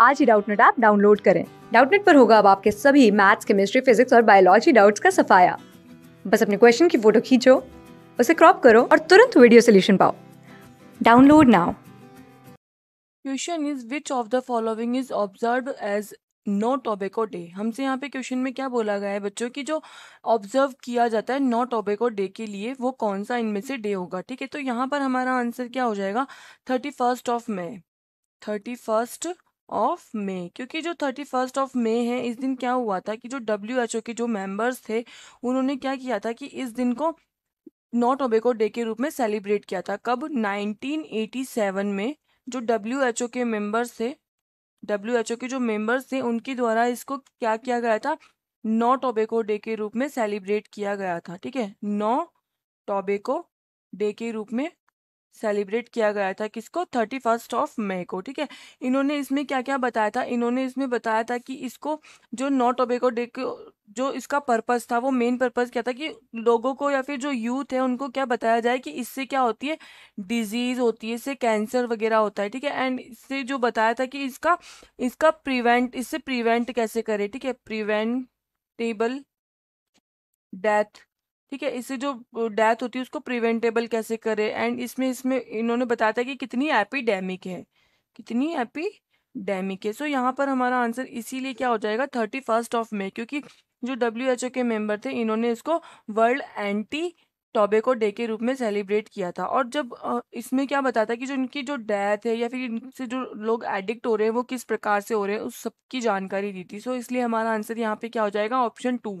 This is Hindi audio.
आज ही डाउटनेट ऐप डाउनलोड करें डाउटनेट पर होगा अब आपके सभी मैथ्स केमिस्ट्री फिजिक्स और बायोलॉजी डाउट्स का सफाया बस अपने क्वेश्चन की फोटो खींचो उसे क्रॉप करो और तुरंत वीडियो सोल्यूशन पाओ download now question is which of the following is observe as no tobacco day हमसे यहाँ पे क्वेश्चन में क्या बोला गया है बच्चों की जो ऑब्जर्व किया जाता है नो टोबेको डे के लिए वो कौन सा इनमें से डे होगा ठीक है तो यहाँ पर हमारा आंसर क्या हो जाएगा thirty first of May thirty first of May क्योंकि जो थर्टी फर्स्ट ऑफ मे है इस दिन क्या हुआ था कि जो डब्ल्यू एच ओ के जो मेंबर्स थे उन्होंने क्या किया था कि इस दिन को नॉट टोबेको डे के रूप में सेलिब्रेट किया था कब 1987 में जो डब्ल्यू एच ओ के मेंबर्स थे डब्ल्यू एच ओ के जो मेंबर्स थे उनके द्वारा इसको क्या किया गया था नौ टोबेको डे के रूप में सेलिब्रेट किया गया था ठीक है नो टोबेको डे के रूप में सेलिब्रेट किया गया था किसको थर्टी फर्स्ट ऑफ मई को ठीक है इन्होंने इसमें क्या क्या बताया था इन्होंने इसमें बताया था कि इसको जो नॉट टोबेको डे को जो इसका पर्पस था वो मेन पर्पस क्या था कि लोगों को या फिर जो यूथ है उनको क्या बताया जाए कि इससे क्या होती है डिजीज होती है इससे कैंसर वगैरह होता है ठीक है एंड इससे जो बताया था कि इसका इसका प्रिवेंट इससे प्रिवेंट कैसे करें ठीक है प्रिवेंटेबल डेथ ठीक है इससे जो डेथ होती है उसको प्रिवेंटेबल कैसे करें एंड इसमें इसमें इन्होंने बताया था कि कितनी एपिडेमिक है कितनी डैमिक है सो so, यहाँ पर हमारा आंसर इसीलिए क्या हो जाएगा थर्टी फर्स्ट ऑफ मे क्योंकि जो डब्ल्यू एच ओ के मेंबर थे इन्होंने इसको वर्ल्ड एंटी टोबेको डे के रूप में सेलिब्रेट किया था और जब इसमें क्या बताता है कि जो इनकी जो डेथ है या फिर इनसे जो लोग एडिक्ट हो रहे हैं वो किस प्रकार से हो रहे हैं उस सबकी जानकारी दी थी सो so, इसलिए हमारा आंसर यहाँ पर क्या हो जाएगा ऑप्शन टू